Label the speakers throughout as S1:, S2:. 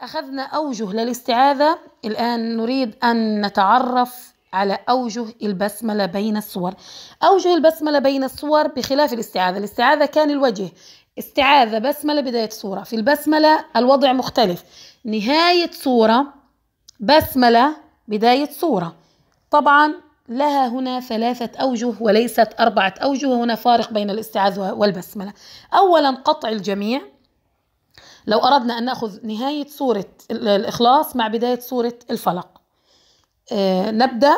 S1: أخذنا أوجه للاستعاذة الآن نريد أن نتعرف على أوجه البسملة بين الصور أوجه البسملة بين الصور بخلاف الاستعاذة الاستعاذة كان الوجه استعاذة بسملة بداية صورة في البسملة الوضع مختلف نهاية صورة بسملة بداية صورة طبعا لها هنا ثلاثة أوجه وليست أربعة أوجه وهنا فارق بين الاستعاذة والبسملة أولا قطع الجميع لو أردنا أن نأخذ نهاية سورة الإخلاص مع بداية سورة الفلق آه، نبدأ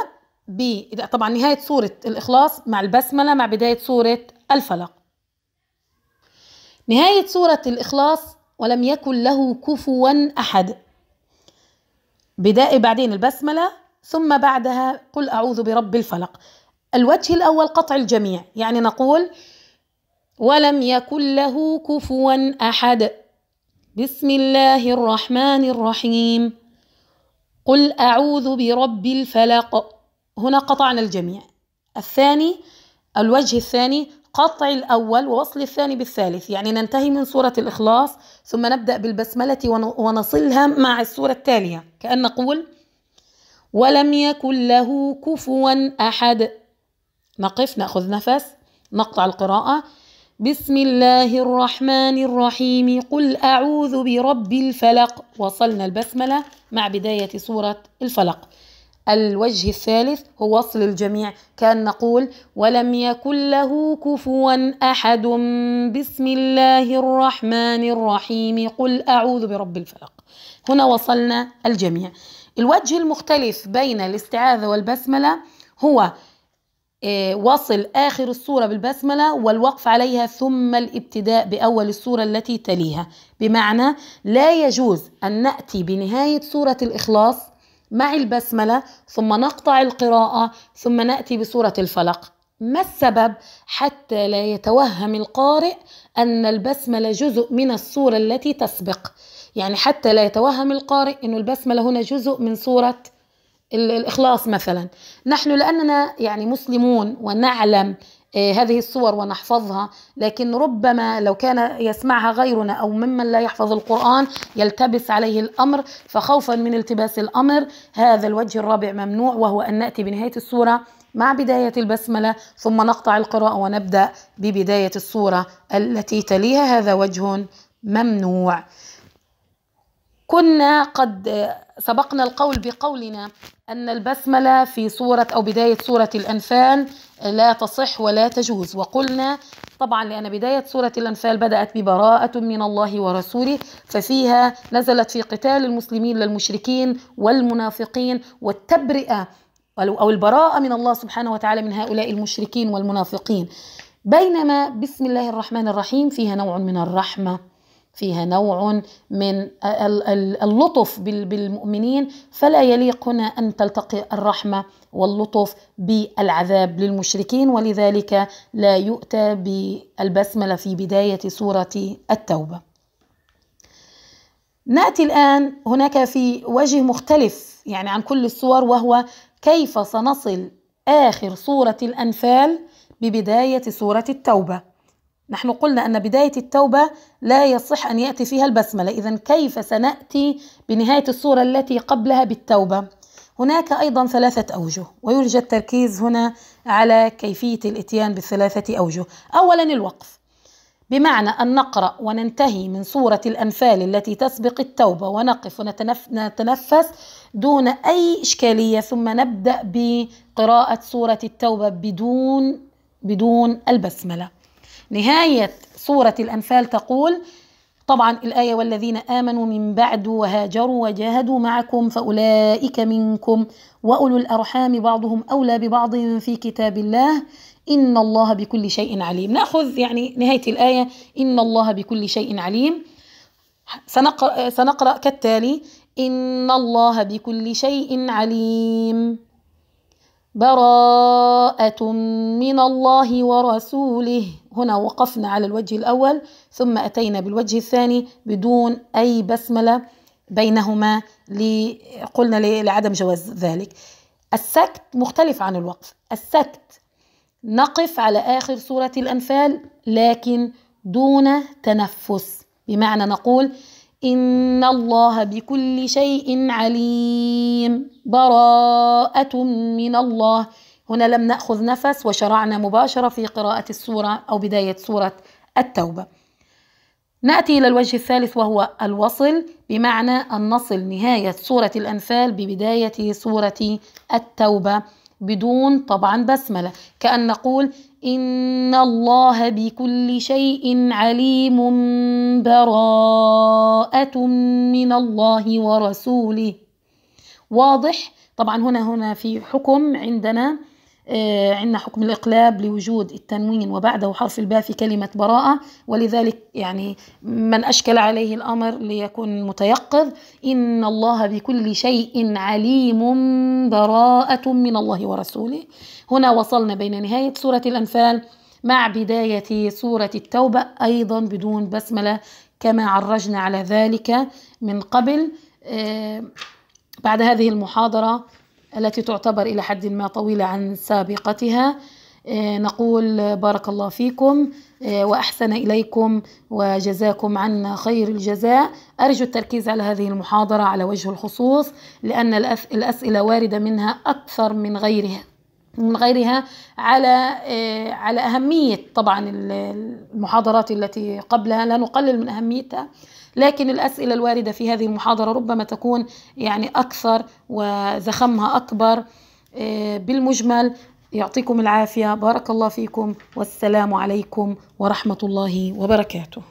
S1: ب طبعا نهاية سورة الإخلاص مع البسملة مع بداية سورة الفلق نهاية سورة الإخلاص ولم يكن له كفوا أحد بداية بعدين البسملة ثم بعدها قل أعوذ برب الفلق الوجه الأول قطع الجميع يعني نقول ولم يكن له كفوا أحد بسم الله الرحمن الرحيم قل أعوذ برب الفلق هنا قطعنا الجميع الثاني الوجه الثاني قطع الأول ووصل الثاني بالثالث يعني ننتهي من سورة الإخلاص ثم نبدأ بالبسملة ونصلها مع السورة التالية كأن نقول ولم يكن له كفوا أحد نقف نأخذ نفس نقطع القراءة بسم الله الرحمن الرحيم قل أعوذ برب الفلق وصلنا البسملة مع بداية سورة الفلق الوجه الثالث هو وصل الجميع كان نقول ولم يكن له كفوا أحد بسم الله الرحمن الرحيم قل أعوذ برب الفلق هنا وصلنا الجميع الوجه المختلف بين الاستعاذة والبسملة هو آه، وصل آخر السورة بالبسملة والوقف عليها ثم الابتداء بأول السورة التي تليها بمعنى لا يجوز أن نأتي بنهاية سورة الإخلاص مع البسملة ثم نقطع القراءة ثم نأتي بسورة الفلق ما السبب حتى لا يتوهم القارئ أن البسملة جزء من السورة التي تسبق يعني حتى لا يتوهم القارئ أن البسملة هنا جزء من سورة الإخلاص مثلا نحن لأننا يعني مسلمون ونعلم آه، هذه الصور ونحفظها لكن ربما لو كان يسمعها غيرنا أو ممن لا يحفظ القرآن يلتبس عليه الأمر فخوفا من التباس الأمر هذا الوجه الرابع ممنوع وهو أن نأتي بنهاية السورة مع بداية البسملة ثم نقطع القراءة ونبدأ ببداية السورة التي تليها هذا وجه ممنوع كنا قد سبقنا القول بقولنا أن البسملة في سورة أو بداية سورة الأنفال لا تصح ولا تجوز وقلنا طبعا لأن بداية سورة الأنفال بدأت ببراءة من الله ورسوله ففيها نزلت في قتال المسلمين للمشركين والمنافقين والتبرئة أو البراءة من الله سبحانه وتعالى من هؤلاء المشركين والمنافقين بينما بسم الله الرحمن الرحيم فيها نوع من الرحمة فيها نوع من اللطف بالمؤمنين فلا يليق هنا أن تلتقي الرحمة واللطف بالعذاب للمشركين ولذلك لا يؤتى بالبسملة في بداية سورة التوبة نأتي الآن هناك في وجه مختلف يعني عن كل السور وهو كيف سنصل آخر سورة الأنفال ببداية سورة التوبة نحن قلنا أن بداية التوبة لا يصح أن يأتي فيها البسملة إذا كيف سنأتي بنهاية الصورة التي قبلها بالتوبة هناك أيضا ثلاثة أوجه ويرجى التركيز هنا على كيفية الإتيان بالثلاثة أوجه أولا الوقف بمعنى أن نقرأ وننتهي من سورة الأنفال التي تسبق التوبة ونقف ونتنفس دون أي إشكالية ثم نبدأ بقراءة سورة التوبة بدون بدون البسملة نهاية سورة الأنفال تقول طبعا الآية والذين آمنوا من بعد وهاجروا وجاهدوا معكم فأولئك منكم وأولو الأرحام بعضهم أولى ببعض في كتاب الله إن الله بكل شيء عليم نأخذ يعني نهاية الآية إن الله بكل شيء عليم سنقرأ, سنقرأ كالتالي إن الله بكل شيء عليم براءة من الله ورسوله هنا وقفنا على الوجه الأول ثم أتينا بالوجه الثاني بدون أي بسملة بينهما قلنا لعدم جواز ذلك السكت مختلف عن الوقف السكت نقف على آخر سورة الأنفال لكن دون تنفس بمعنى نقول إن الله بكل شيء عليم براءة من الله هنا لم نأخذ نفس وشرعنا مباشرة في قراءة السورة أو بداية سورة التوبة نأتي إلى الوجه الثالث وهو الوصل بمعنى أن نصل نهاية سورة الأنفال ببداية سورة التوبة بدون طبعا بسملة كأن نقول إن الله بكل شيء عليم براءة من الله ورسوله واضح طبعا هنا هنا في حكم عندنا آه، عندنا حكم الإقلاب لوجود التنوين وبعده حرف الباء في كلمة براءة ولذلك يعني من أشكل عليه الأمر ليكون متيقظ إن الله بكل شيء عليم براءة من الله ورسوله هنا وصلنا بين نهاية سورة الأنفال مع بداية سورة التوبة أيضا بدون بسملة كما عرجنا على ذلك من قبل آه، بعد هذه المحاضرة التي تعتبر إلى حد ما طويلة عن سابقتها آه، نقول بارك الله فيكم آه، وأحسن إليكم وجزاكم عنا خير الجزاء أرجو التركيز على هذه المحاضرة على وجه الخصوص لأن الأسئلة واردة منها أكثر من غيرها من غيرها على آه، على أهمية طبعا المحاضرات التي قبلها لا نقلل من أهميتها لكن الأسئلة الواردة في هذه المحاضرة ربما تكون يعني أكثر وزخمها أكبر آه، بالمجمل يعطيكم العافية بارك الله فيكم والسلام عليكم ورحمة الله وبركاته